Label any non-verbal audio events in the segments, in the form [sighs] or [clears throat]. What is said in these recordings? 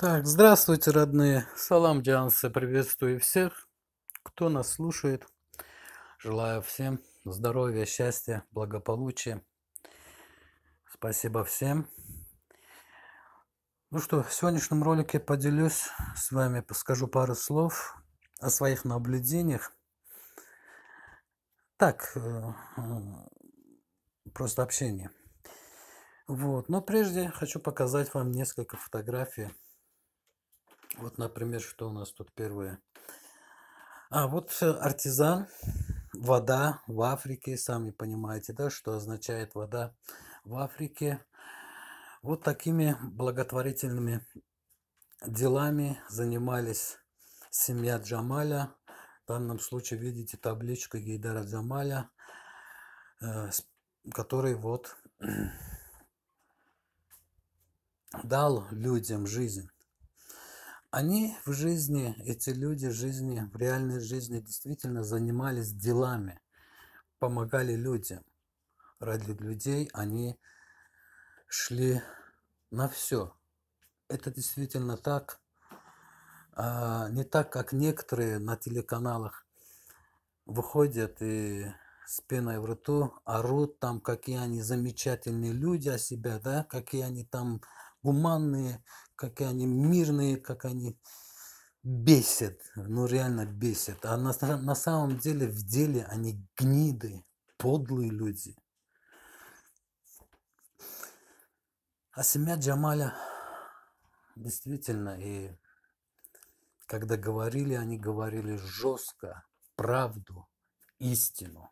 Так, здравствуйте, родные. Салам, Джанса. Приветствую всех, кто нас слушает. Желаю всем здоровья, счастья, благополучия. Спасибо всем. Ну что, в сегодняшнем ролике поделюсь с вами, скажу пару слов о своих наблюдениях. Так, э, э, просто общение. Вот, но прежде хочу показать вам несколько фотографий вот, например, что у нас тут первое? А вот э, артизан, вода в Африке, сами понимаете, да, что означает вода в Африке. Вот такими благотворительными делами занимались семья Джамаля. В данном случае видите табличку Гейдара Джамаля, э, который вот [clears throat] дал людям жизнь. Они в жизни, эти люди в жизни, в реальной жизни действительно занимались делами, помогали людям. Ради людей они шли на все. Это действительно так. А не так, как некоторые на телеканалах выходят и с пеной в рту орут там, какие они замечательные люди о себя, да, какие они там гуманные, как они мирные, как они бесят, ну реально бесят. А на, на самом деле в деле они гниды, подлые люди. А семья Джамаля действительно, и когда говорили, они говорили жестко, правду, истину.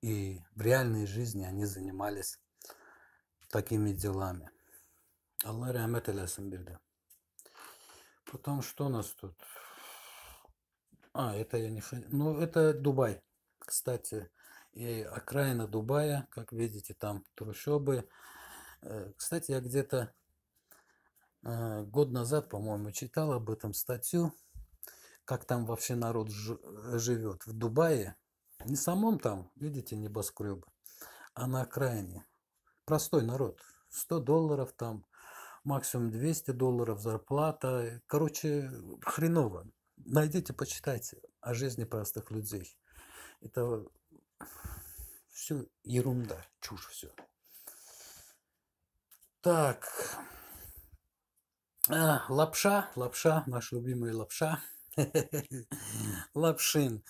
И в реальной жизни они занимались такими делами. Allah rahmet eylesin bir de. Потом что у нас тут? А, это я не... хочу. Ну, это Дубай. Кстати, и окраина Дубая, как видите, там трущобы. Э, кстати, я где-то э, год назад, по-моему, читал об этом статью, как там вообще народ живет в Дубае. Не самом там, видите, небоскребы, а на окраине. Простой народ. 100 долларов там, максимум 200 долларов зарплата. Короче, хреново. Найдите, почитайте о жизни простых людей. Это все ерунда, чушь все. Так. А, лапша, лапша, наша любимая лапша. [laughs] Лапшин.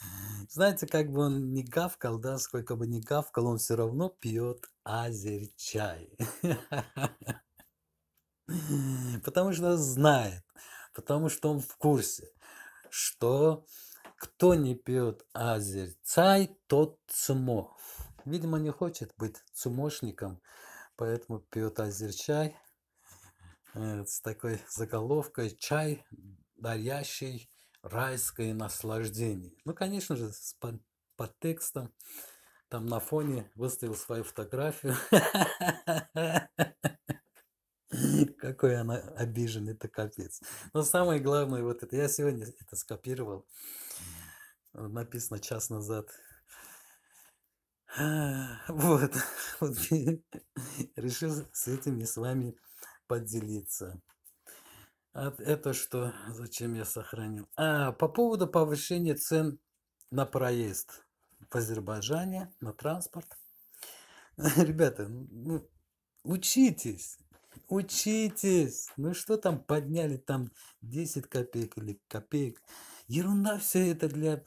Знаете, как бы он не гавкал, да, сколько бы не гавкал, он все равно пьет азерчай. [laughs] [laughs] Потому что знает, потому что он в курсе, что кто не пьет азерцай, тот цумо. Видимо, не хочет быть цумошником, поэтому пьет азерчай э, с такой заголовкой «Чай, дарящий райское наслаждение». Ну, конечно же, с под, подтекстом. Там на фоне выставил свою фотографию. [laughs] [laughs] Какой она обиженный, это капец. Но самое главное вот это. Я сегодня это скопировал. Написано час назад. [laughs] Вот. [laughs] вот. Решил с этими с вами поделиться. А это что? Зачем я сохранил? А, по поводу повышения цен на проезд в Азербайджане, на транспорт. Ребята, ну, ну учитесь учитесь. Ну что там подняли там 10 копеек или копеек? Ерунда все это для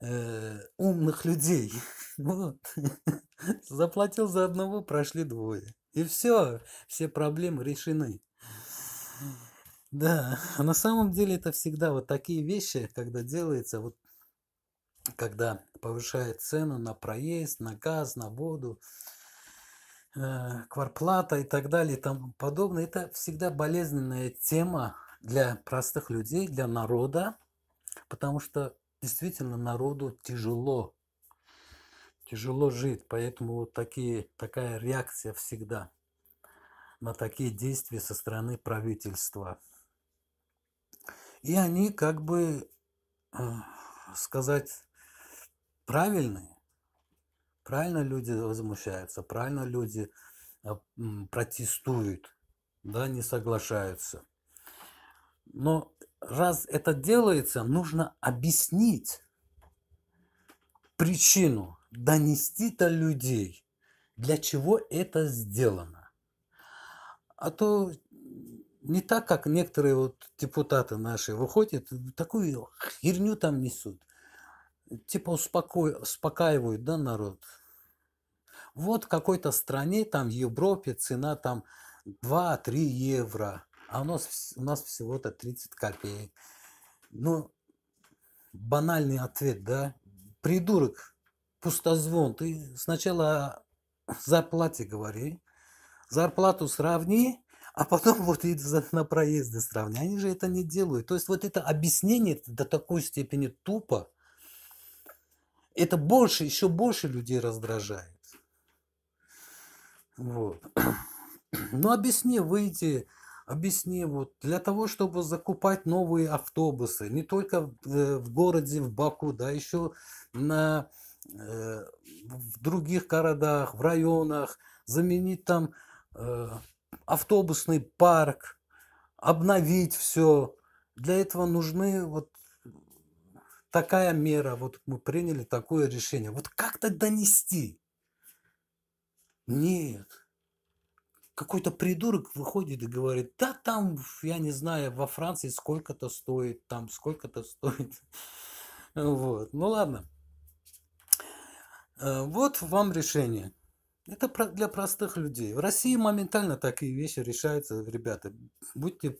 э, умных людей. [laughs] Вот. [laughs] Заплатил за одного, прошли двое. И все, все проблемы решены. Да, а на самом деле это всегда вот такие вещи, когда делается, вот когда повышает цену на проезд, на газ, на воду, Э, кварплата и так далее и тому подобное. Это всегда болезненная тема для простых людей, для народа, потому что действительно народу тяжело, тяжело жить, поэтому вот такие, такая реакция всегда на такие действия со стороны правительства. И они как бы, э, сказать, правильные, Правильно люди возмущаются, правильно люди э, протестуют, да, не соглашаются. Но раз это делается, нужно объяснить причину, донести до людей, для чего это сделано. А то не так, как некоторые вот депутаты наши выходят, такую херню там несут – типа успоко... успокаивают, да, народ? Вот в какой-то стране, там в Европе цена там 2-3 евро, а у нас, у нас всего-то 30 копеек. Ну, банальный ответ, да? Придурок, пустозвон, ты сначала зарплате говори, зарплату сравни, а потом вот и на проезды сравни. Они же это не делают. То есть вот это объяснение до такой степени тупо, это больше, еще больше людей раздражает. Вот. [clears throat] Ну, объясни, выйти, объясни, вот для того, чтобы закупать новые автобусы, не только в, э, городе, в Баку, да, еще на, э, в других городах, в районах, заменить там э, автобусный парк, обновить все. Для этого нужны вот такая мера, вот мы приняли такое решение. Вот как-то донести. Нет. Какой-то придурок выходит и говорит, да там, я не знаю, во Франции сколько-то стоит, там сколько-то стоит. [laughs] Вот, ну ладно. Э, вот вам решение. Это для простых людей. В России моментально такие вещи решаются, ребята. Будьте,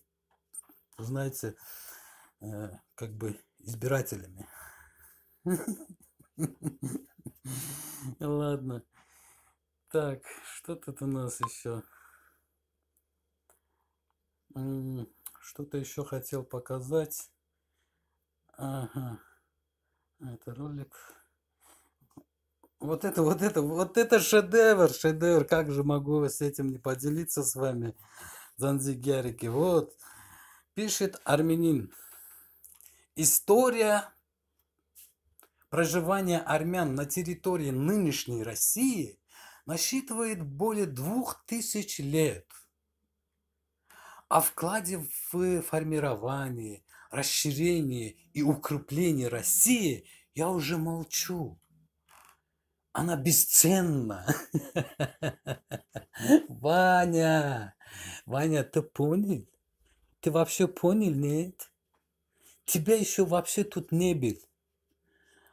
знаете, э, как бы избирателями. Ладно. Так, что тут у нас еще? Что-то еще хотел показать. Ага. Это ролик. Вот это, вот это, вот это шедевр, шедевр. Как же могу с этим не поделиться с вами, Занзигярики? Вот, пишет армянин. История проживания армян на территории нынешней России насчитывает более двух тысяч лет. О вкладе в формирование, расширение и укрепление России я уже молчу. Она бесценна. [laughs] Ваня, Ваня, ты понял? Ты вообще понял, нет? тебя еще вообще тут не был.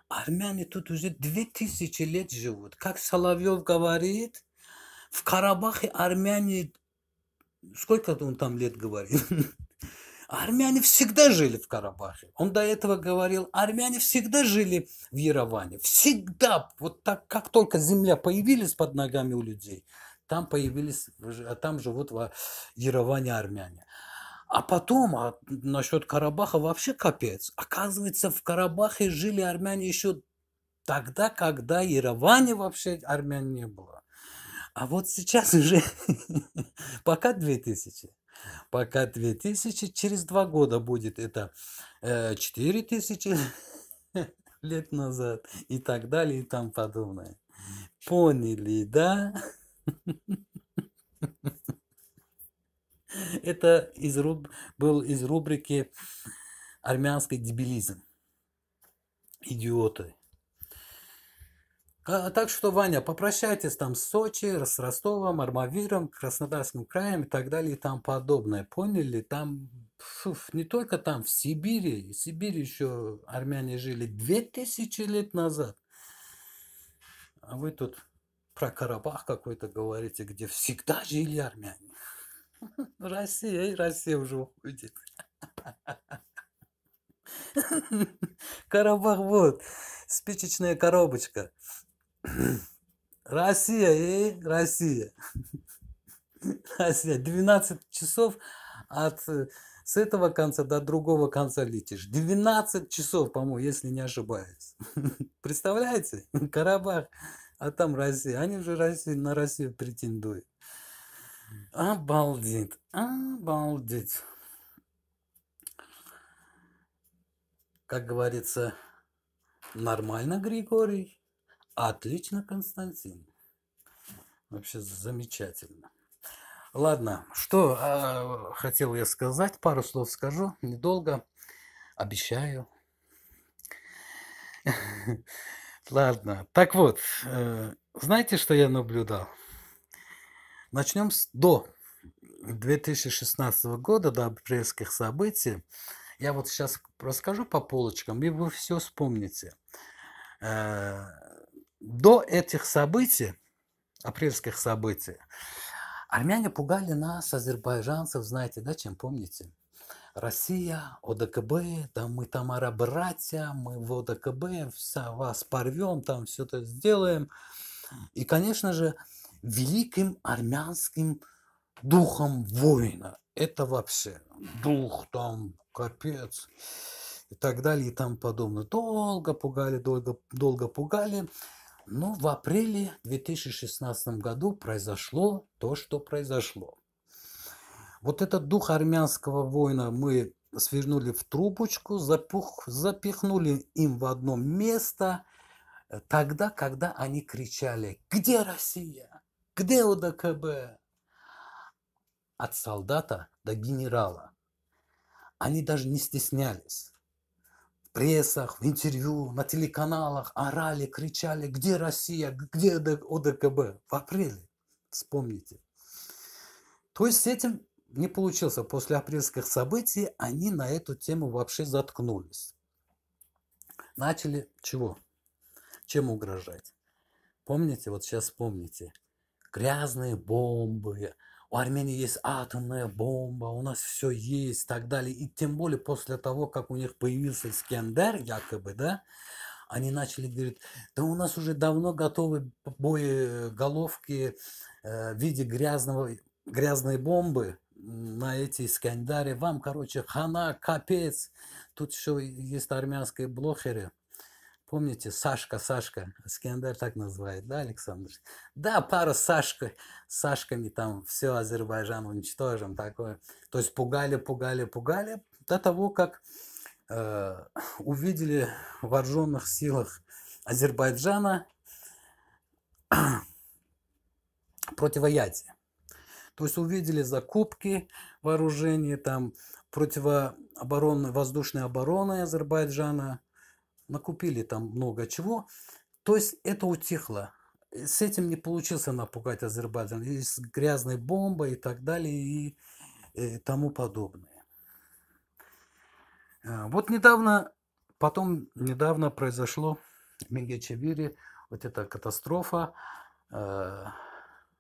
Армяне тут уже две тысячи лет живут. Как Соловьев говорит, в Карабахе армяне... Сколько он там лет говорил? [laughs] Армяне всегда жили в Карабахе. Он до этого говорил, армяне всегда жили в Ереване. Всегда. Вот так, как только земля появилась под ногами у людей, там появились, там живут в Ереване армяне. А потом, а насчет Карабаха вообще капец. Оказывается, в Карабахе жили армяне еще тогда, когда Ереване вообще армян не было. А вот сейчас уже [laughs] пока 2000. Пока 2000, через два года будет это 4000 э, [laughs] лет назад и так далее и там подобное. Поняли, да? [laughs] [laughs] Это из руб... был из рубрики «Армянский дебилизм». Идиоты. А так что, Ваня, попрощайтесь там с Сочи, с Ростовом, Армавиром, Краснодарским краем и так далее и там подобное. Поняли? Там, фуф, не только там, в Сибири. В Сибири еще армяне жили 2000 лет назад. А вы тут про Карабах какой-то говорите, где всегда жили армяне. [laughs] Ну, Россия, и Россия уже уходит. [laughs] Карабах вот, спичечная коробочка. Россия, и Россия. Россия, 12 часов от э, с этого конца до другого конца летишь. 12 часов, по-моему, если не ошибаюсь. [laughs] Представляете? Карабах, а там Россия. Они уже Россия на Россию претендуют. Обалдеть, обалдеть. Как говорится, нормально, Григорий. Отлично, Константин. Вообще замечательно. Ладно, что э, хотел я сказать, пару слов скажу, недолго, обещаю. [laughs] Ладно, так вот, э, знаете, что я наблюдал? Начнем с до 2016 года, до апрельских событий. Я вот сейчас расскажу по полочкам, и вы все вспомните. Э, до этих событий, апрельских событий, армяне пугали нас, азербайджанцев, знаете, да, чем помните? Россия, ОДКБ, там мы там братья, мы в ОДКБ, вас порвем, там все это сделаем. И, конечно же, великим армянским духом воина. Это вообще дух там, капец и так далее и там подобное. Долго пугали, долго, долго пугали. Но в апреле 2016 году произошло то, что произошло. Вот этот дух армянского воина мы свернули в трубочку, запух, запихнули им в одно место, э, тогда, когда они кричали «Где Россия? Где ОДКБ? От солдата до генерала. Они даже не стеснялись. В прессах, в интервью, на телеканалах орали, кричали, где Россия, где ОДКБ? В апреле, вспомните. То есть с этим не получился. А после апрельских событий они на эту тему вообще заткнулись. Начали чего? Чем угрожать? Помните, вот сейчас помните грязные бомбы, у Армении есть атомная бомба, у нас все есть и так далее. И тем более после того, как у них появился Искендер, якобы, да, они начали говорить, да у нас уже давно готовы боеголовки э, в виде грязного, грязной бомбы на эти Искендеры. Вам, короче, хана, капец. Тут еще есть армянские блогеры – Помните, Сашка, Сашка, Скендар так называет, да, Александр? Да, пара Сашка, Сашками там все Азербайджан уничтожим, такое. То есть пугали, пугали, пугали до того, как э, увидели в вооруженных силах Азербайджана [clears throat] противоядие. То есть увидели закупки вооружений, там противооборонной, воздушной обороны Азербайджана – накупили там много чего. То есть это утихло. С этим не получился напугать Азербайджан. И с грязной бомбой и так далее и, и э, тому подобное. А, вот недавно, потом недавно произошло в Мегечевире вот эта катастрофа. А,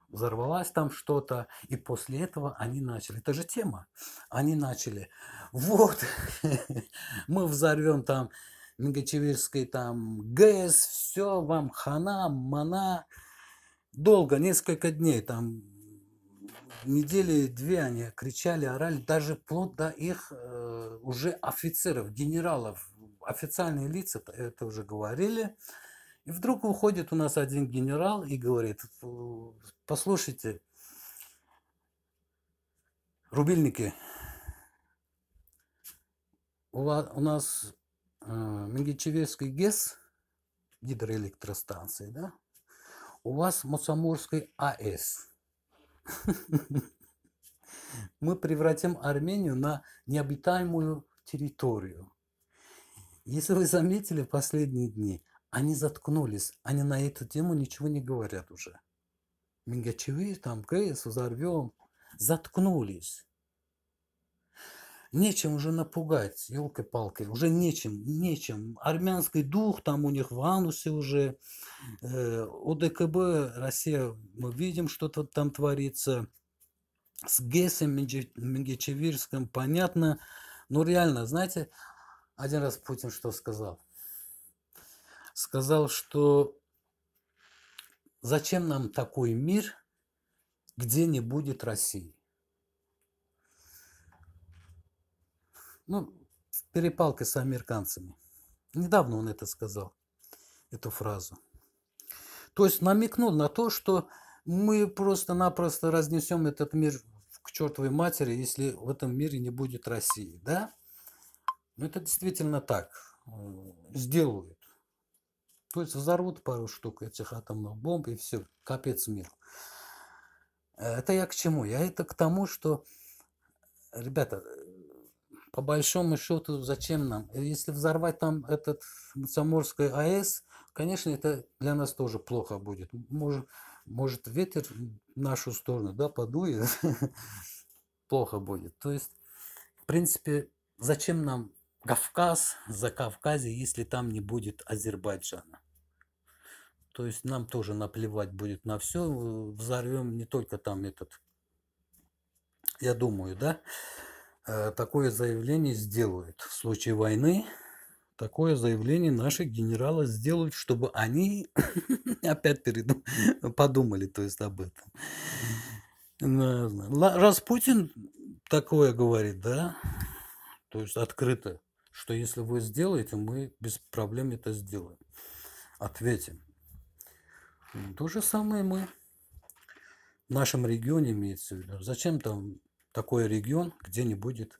взорвалась там что-то, и после этого они начали. Это же тема. Они начали. Вот, [laughs] мы взорвем там Мегачевирской там ГЭС, все вам хана, мана. Долго, несколько дней, там недели две они кричали, орали, даже вплоть до их э, уже офицеров, генералов, официальные лица это уже говорили. И вдруг уходит у нас один генерал и говорит, послушайте, рубильники, у, вас, у нас а, Менгичевецкой ГЭС, гидроэлектростанции, да, у вас Мусамурской АЭС. [laughs] Мы превратим Армению на необитаемую территорию. Если вы заметили в последние дни, они заткнулись, они на эту тему ничего не говорят уже. Мингачевы, там, ГЭС, взорвем. Заткнулись нечем уже напугать, елкой-палкой, уже нечем, нечем. Армянский дух там у них в анусе уже, э, ОДКБ, Россия, мы видим, что там творится. С Гесом Мегичевирском понятно, но ну, реально, знаете, один раз Путин что сказал? Сказал, что зачем нам такой мир, где не будет России? ну, в с американцами. Недавно он это сказал, эту фразу. То есть намекнул на то, что мы просто-напросто разнесем этот мир к чертовой матери, если в этом мире не будет России, да? Но ну, это действительно так э, сделают. То есть взорвут пару штук этих атомных бомб и все, капец мир. Э, это я к чему? Я это к тому, что, ребята, по большому счету, зачем нам? Э, если взорвать там этот Заморской АЭС, конечно, это для нас тоже плохо будет. Может, может ветер в нашу сторону, да, подует, [laughs] плохо будет. То есть, в принципе, зачем нам Кавказ, за Кавказе, если там не будет Азербайджана? То есть нам тоже наплевать будет на все, э, взорвем не только там этот, я думаю, да, Э, такое заявление сделают. В случае войны такое заявление наши генералы сделают, чтобы они [laughs] опять передум... подумали то есть, об этом. Раз Путин такое говорит, да, то есть открыто, что если вы сделаете, мы без проблем это сделаем. Ответим. То же самое мы в нашем регионе имеется в виду. Зачем там такой регион, где не будет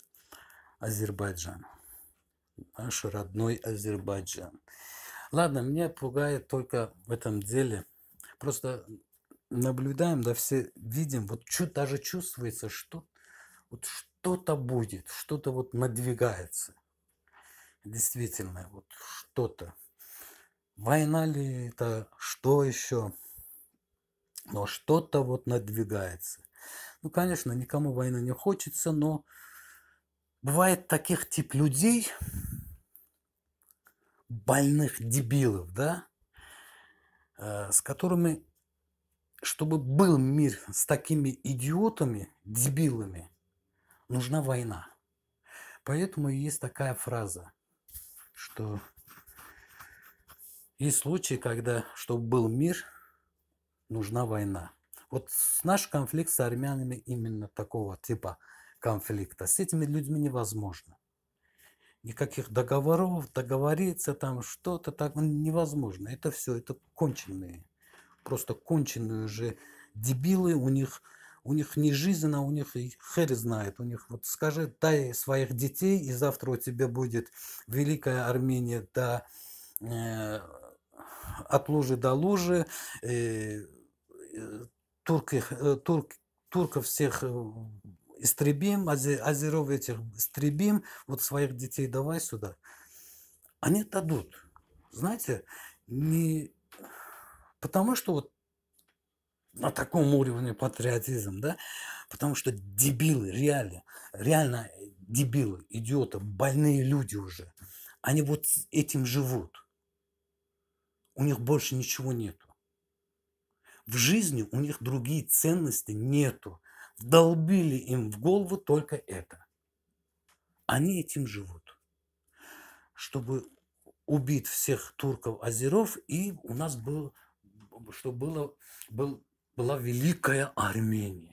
Азербайджана. Наш родной Азербайджан. Ладно, меня пугает только в этом деле. Просто наблюдаем, да все видим, вот чуть даже чувствуется, что вот что-то будет, что-то вот надвигается. Действительно, вот что-то. Война ли это, что еще? Но что-то вот надвигается. Ну, конечно, никому война не хочется, но бывает таких тип людей, больных дебилов, да, э, с которыми, чтобы был мир с такими идиотами, дебилами, нужна война. Поэтому есть такая фраза, что есть случаи, когда, чтобы был мир, нужна война. Вот наш конфликт с армянами именно такого типа конфликта. С этими людьми невозможно. Никаких договоров, договориться там что-то так невозможно. Это все, это конченые. Просто конченые уже дебилы. У них, у них не жизнь, а у них и хер знает. У них вот скажи, дай своих детей, и завтра у тебя будет Великая Армения до, э, от лужи до лужи. Э, э турки, э, турк, турков всех э, истребим, азеров этих истребим, вот своих детей давай сюда. Они дадут. Знаете, не потому что вот на таком уровне патриотизм, да, потому что дебилы, реально, реально дебилы, идиоты, больные люди уже, они вот этим живут. У них больше ничего нету. В жизни у них другие ценности нету. Вдолбили им в голову только это. Они этим живут. Чтобы убить всех турков-азеров, и у нас был, чтобы было, был, была великая Армения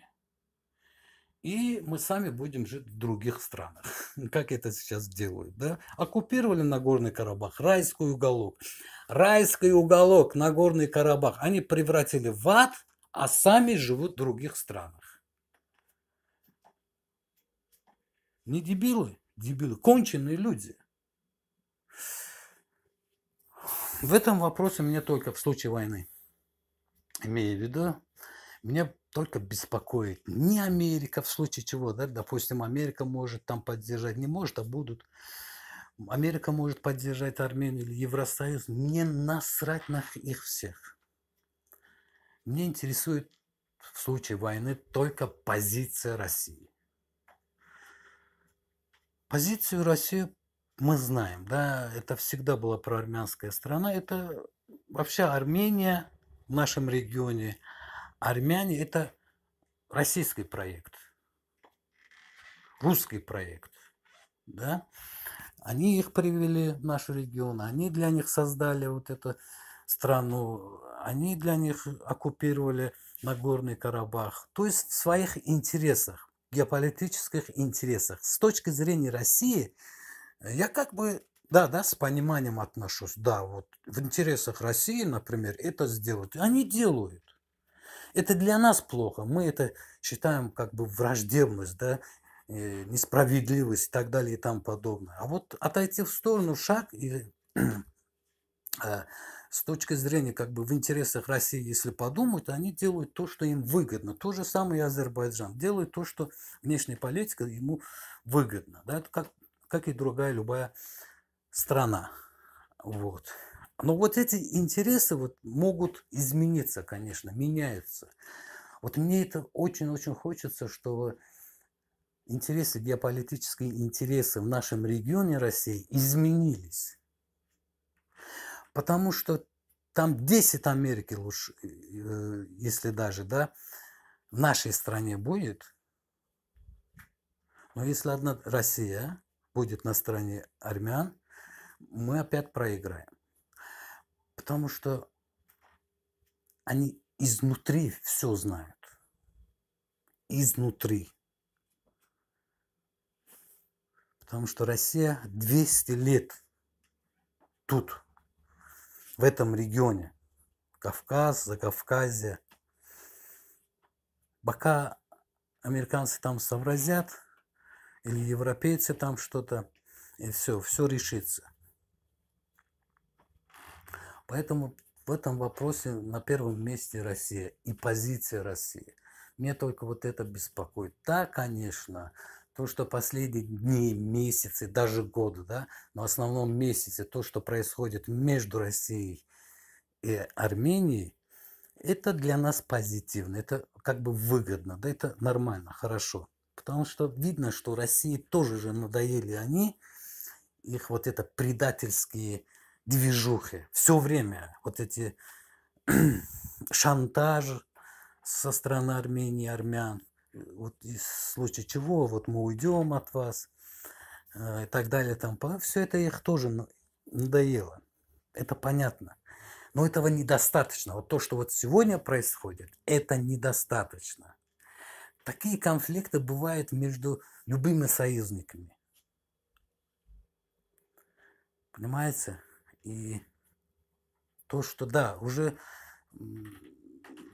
и мы сами будем жить в других странах, [laughs] как это сейчас делают. Да? Оккупировали Нагорный Карабах, райский уголок. Райский уголок, Нагорный Карабах они превратили в ад, а сами живут в других странах. Не дебилы, дебилы, конченые люди. В этом вопросе мне только в случае войны, имея в виду, Меня только беспокоит не Америка, в случае чего, да, допустим, Америка может там поддержать, не может, а будут. Америка может поддержать Армению или Евросоюз. Мне насрать на их всех. Мне интересует в случае войны только позиция России. Позицию России мы знаем, да, это всегда была проармянская страна. Это вообще Армения в нашем регионе – армяне – это российский проект, русский проект, да? Они их привели в наш регион, они для них создали вот эту страну, они для них оккупировали Нагорный Карабах. То есть в своих интересах, геополитических интересах. С точки зрения России, я как бы, да, да, с пониманием отношусь. Да, вот в интересах России, например, это сделать. Они делают. Это для нас плохо. Мы это считаем как бы враждебность, да, э, несправедливость и так далее и там подобное. А вот отойти в сторону шаг и [clears throat] а, с точки зрения как бы в интересах России, если подумать, они делают то, что им выгодно. То же самое и Азербайджан. Делают то, что внешняя политика ему выгодна. Да? Это как, как и другая любая страна. Вот. Но вот эти интересы вот могут измениться, конечно, меняются. Вот мне это очень-очень хочется, чтобы интересы, геополитические интересы в нашем регионе России изменились. Потому что там 10 Америки лучше, э, если даже, да, в нашей стране будет. Но если одна Россия будет на стороне армян, мы опять проиграем. Потому что они изнутри все знают. Изнутри. Потому что Россия 200 лет тут, в этом регионе. Кавказ, Закавказье. Пока американцы там сообразят, или европейцы там что-то, и все, все решится. Поэтому в этом вопросе на первом месте Россия и позиция России. меня только вот это беспокоит. Да, конечно, то, что последние дни, месяцы, даже годы, да, но в основном месяцы, то, что происходит между Россией и Арменией, это для нас позитивно, это как бы выгодно, да, это нормально, хорошо. Потому что видно, что России тоже же надоели они, их вот это предательские движухи. Все время вот эти [clears throat] шантаж со стороны Армении, армян, вот в случае чего, вот мы уйдем от вас э, и так далее. Там. Все это их тоже надоело. Это понятно. Но этого недостаточно. Вот то, что вот сегодня происходит, это недостаточно. Такие конфликты бывают между любыми союзниками. Понимаете? и то, что, да, уже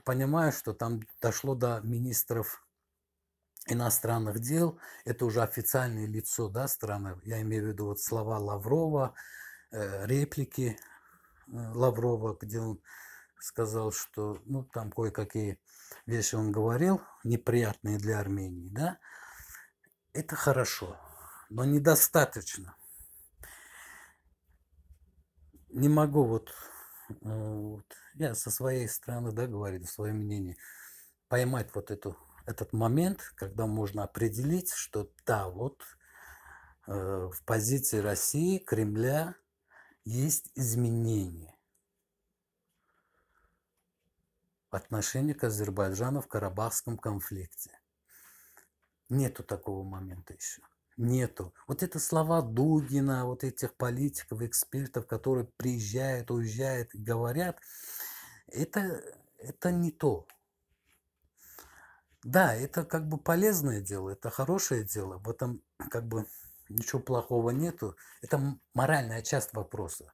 понимаю, что там дошло до министров иностранных дел, это уже официальное лицо да, страны, я имею в виду вот слова Лаврова, э, реплики э, Лаврова, где он сказал, что ну, там кое-какие вещи он говорил, неприятные для Армении, да, это хорошо, но недостаточно не могу вот, э, вот я со своей стороны, да, говорю свое мнение, поймать вот эту, этот момент, когда можно определить, что да, вот э, в позиции России, Кремля есть изменения в отношении к Азербайджану в Карабахском конфликте. Нету такого момента еще нету. Вот это слова Дугина, вот этих политиков, экспертов, которые приезжают, уезжают, говорят, это, это не то. Да, это как бы полезное дело, это хорошее дело, в этом [clears throat] как бы ничего плохого нету. Это моральная часть вопроса.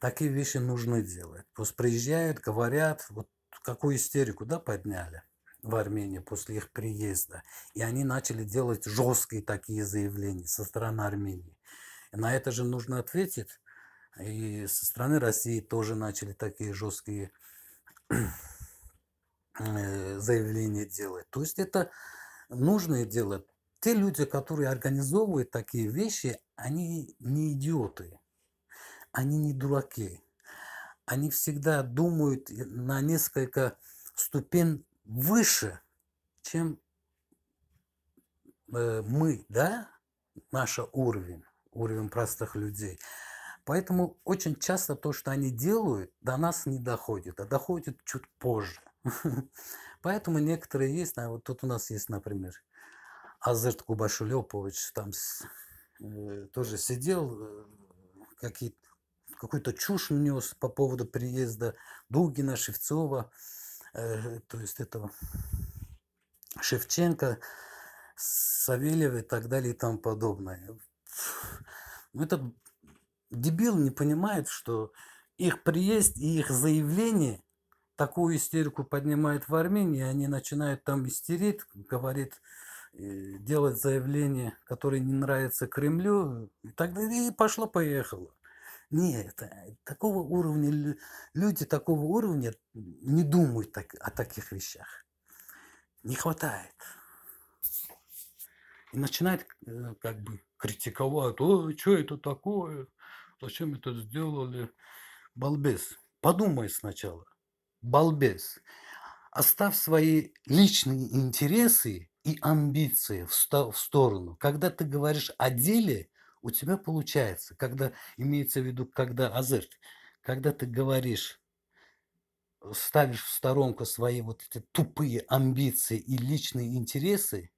Такие вещи нужны делать. Просто приезжают, говорят, вот какую истерику, да, подняли в Армении после их приезда. И они начали делать жесткие такие заявления со стороны Армении. И на это же нужно ответить. И со стороны России тоже начали такие жесткие э, заявления делать. То есть это нужное дело. Те люди, которые организовывают такие вещи, они не идиоты, они не дураки. Они всегда думают на несколько ступен выше, чем э, мы, да, наша уровень, уровень простых людей. Поэтому очень часто то, что они делают, до нас не доходит, а доходит чуть позже. [laughs] Поэтому некоторые есть, а вот тут у нас есть, например, Азерт Кубашулепович, там э, тоже сидел, э, какие-то какую-то чушь нес по поводу приезда Дугина, Шевцова. Э, то есть этого Шевченко, Савельева и так далее и тому подобное. Ну, этот дебил не понимает, что их приезд и их заявление такую истерику поднимает в Армении, они начинают там истерить, говорит, э, делать заявление которое не нравится Кремлю, и так далее, и пошло-поехало. Нет, э, такого уровня, люди такого уровня не думают так, о таких вещах. Не хватает. И начинают э, как бы критиковать. О, что это такое? Зачем это сделали? Балбес. Подумай сначала. Балбес. Оставь свои личные интересы и амбиции в сторону. Когда ты говоришь о деле, у тебя получается, когда имеется в виду, когда азерт, когда ты говоришь, э, ставишь в сторонку свои вот эти тупые амбиции и личные интересы,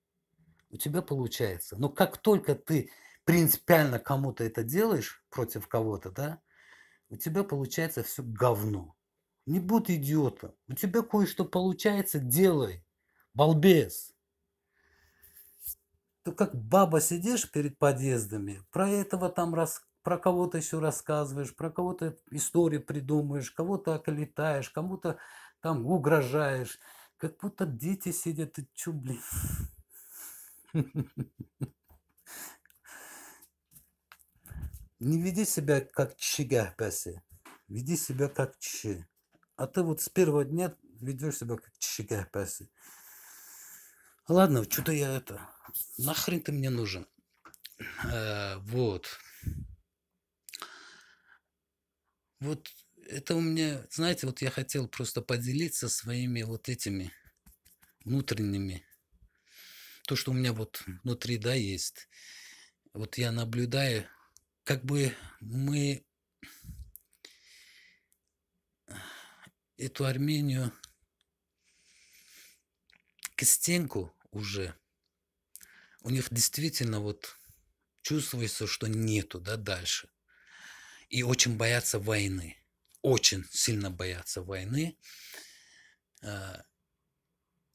у тебя получается. Но как только ты принципиально кому-то это делаешь, против кого-то, да, у тебя получается все говно. Не будь идиотом. У тебя кое-что получается, делай. Балбес. Ты как баба сидишь перед подъездами, про этого там рас, про кого-то еще рассказываешь, про кого-то истории придумаешь, кого-то околетаешь, кому-то там угрожаешь. Как будто дети сидят, и чё, блин? [laughs] Не веди себя как чига, Паси. Веди себя как чи. А ты вот с первого дня ведешь себя как чига, Паси. Ладно, что-то я это... Нахрен ты мне нужен? Э, вот. Вот это у меня, знаете, вот я хотел просто поделиться своими вот этими внутренними, то, что у меня вот внутри, да, есть. Вот я наблюдаю, как бы мы эту Армению стенку уже, у них действительно вот чувствуется, что нету, да, дальше. И очень боятся войны. Очень сильно боятся войны. А,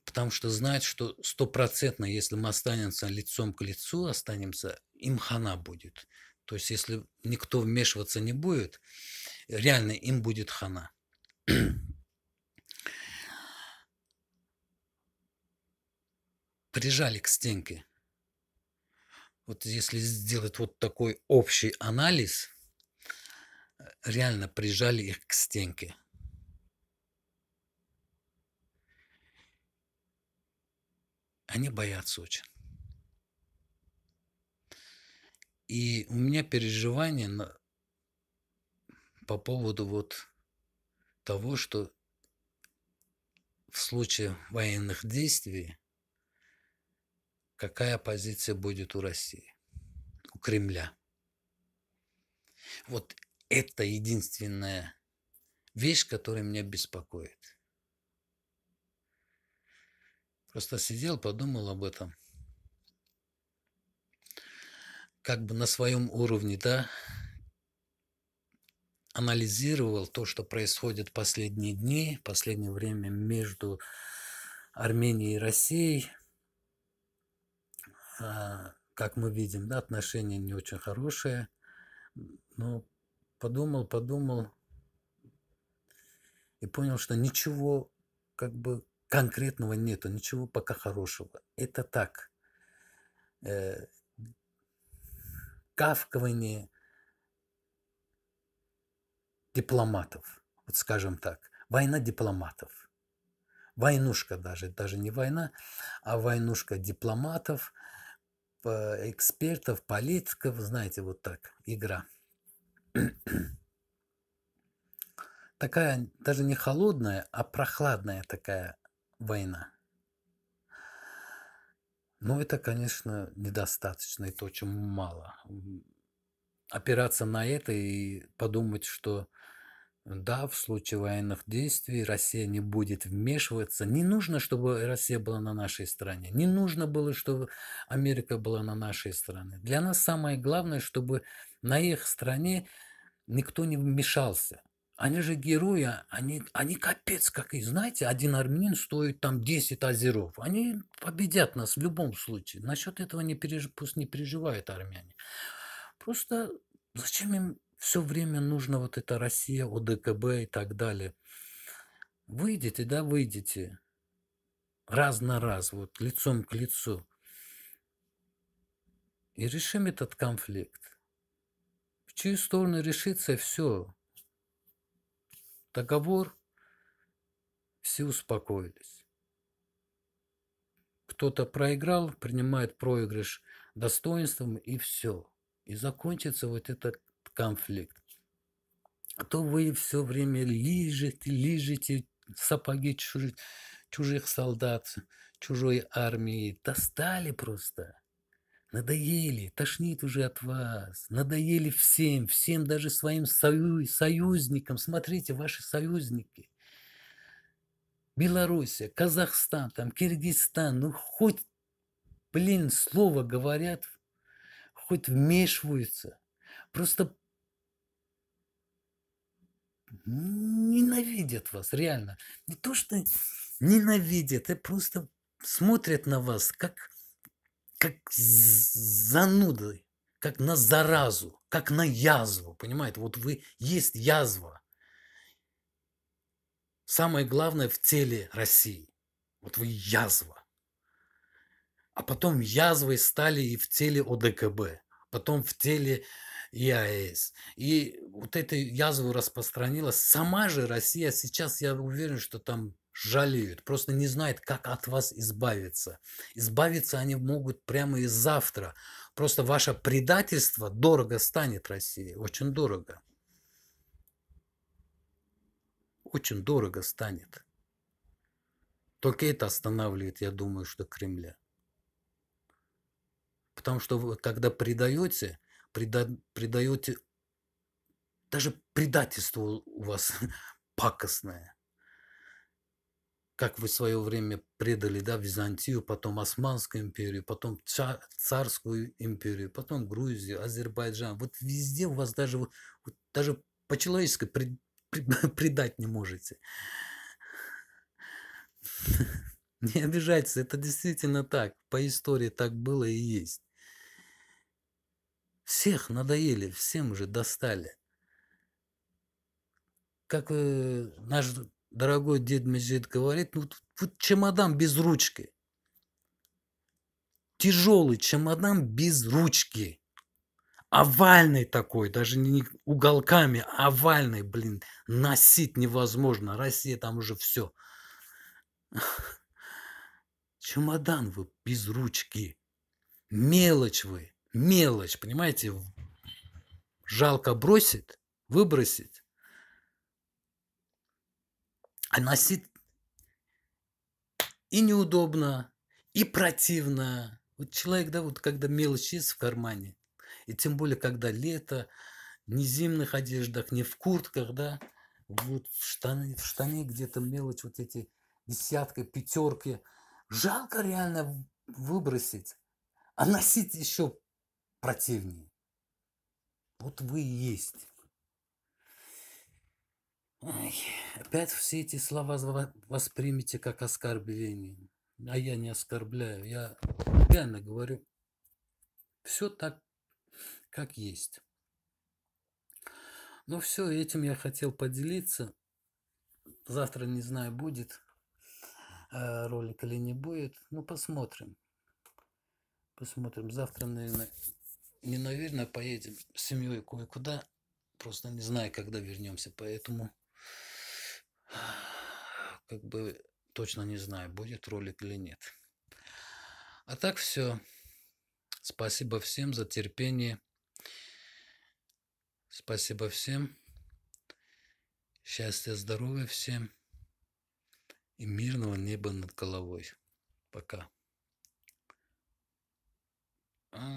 потому что знают, что стопроцентно, если мы останемся лицом к лицу, останемся, им хана будет. То есть, если никто вмешиваться не будет, реально им будет хана. [clears throat] прижали к стенке. Вот если сделать вот такой общий анализ, э, реально прижали их к стенке. Они боятся очень. И у меня переживания на... по поводу вот того, что в случае военных действий какая позиция будет у России, у Кремля. Вот это единственная вещь, которая меня беспокоит. Просто сидел, подумал об этом. Как бы на своем уровне, да, анализировал то, что происходит последние дни, последнее время между Арменией и Россией, а, как мы видим, да, отношения не очень хорошие. Но подумал, подумал и понял, что ничего как бы конкретного нету, ничего пока хорошего. Это так. Э, кавкование дипломатов, вот скажем так. Война дипломатов. Войнушка даже, даже не война, а войнушка дипломатов – Типа экспертов, политиков, знаете, вот так игра. [clears throat] такая даже не холодная, а прохладная такая война. Но ну, это, конечно, недостаточно, это очень мало. Опираться на это и подумать, что да, в случае военных действий Россия не будет вмешиваться. Не нужно, чтобы Россия была на нашей стороне. Не нужно было, чтобы Америка была на нашей стороне. Для нас самое главное, чтобы на их стороне никто не вмешался. Они же герои, они, они капец какие. Знаете, один армянин стоит там 10 озеров. Они победят нас в любом случае. Насчет этого не переж... пусть не переживают армяне. Просто зачем им все время нужно вот это Россия, ОДКБ и так далее. Выйдите, да, выйдите. Раз на раз, вот лицом к лицу. И решим этот конфликт. В чью сторону решится, все. Договор, все успокоились. Кто-то проиграл, принимает проигрыш достоинством и все. И закончится вот этот конфликт, а то вы все время лежите, лежите сапоги чужих, чужих солдат, чужой армии. Достали просто. Надоели, тошнит уже от вас. Надоели всем, всем даже своим сою- союзникам. Смотрите, ваши союзники. Белоруссия, Казахстан, там, Киргизстан, ну хоть, блин, слово говорят, хоть вмешиваются. Просто ненавидят вас, реально. Не то, что ненавидят, а просто смотрят на вас как, как зануды, как на заразу, как на язву, понимаете? Вот вы есть язва. Самое главное в теле России. Вот вы язва. А потом язвой стали и в теле ОДКБ, потом в теле и И вот эта язва распространилась. Сама же Россия сейчас, я уверен, что там жалеют, просто не знают, как от вас избавиться. Избавиться они могут прямо и завтра. Просто ваше предательство дорого станет России, очень дорого. Очень дорого станет. Только это останавливает, я думаю, что Кремля. Потому что вы, когда предаете, преда предаете даже предательство у вас [laughs] пакостное. Как вы в свое время предали да, Византию, потом Османскую империю, потом Царскую империю, потом Грузию, Азербайджан. Вот везде у вас даже, вот, даже по-человечески пред, пред, [laughs] предать не можете. [laughs] Не обижайтесь, это действительно так. По истории так было и есть. Всех надоели, всем уже достали. Как э, наш дорогой дед Меджид говорит, ну, вот чемодан без ручки. Тяжелый чемодан без ручки. Овальный такой, даже не уголками, а овальный, блин. Носить невозможно. Россия там уже все. [laughs] Чемодан вы без ручки. Мелочь вы мелочь, понимаете, жалко бросить, выбросить. А носить и неудобно, и противно. Вот человек, да, вот когда мелочь есть в кармане, и тем более, когда лето, не в зимних одеждах, не в куртках, да, вот в штаны, в штаны где-то мелочь, вот эти десятка, пятерки. Жалко реально выбросить. А носить еще противнее. Вот вы и есть. Ой, опять все эти слова воспримите как оскорбление. А я не оскорбляю, я реально говорю. Все так, как есть. Ну все, этим я хотел поделиться. Завтра, не знаю, будет э, ролик или не будет. Ну, посмотрим. Посмотрим. Завтра, наверное, не наверное поедем с семьей кое-куда, просто не знаю, когда вернемся, поэтому [sighs] как бы точно не знаю, будет ролик или нет. А так все. Спасибо всем за терпение. Спасибо всем. Счастья, здоровья всем. И мирного неба над головой. Пока. А.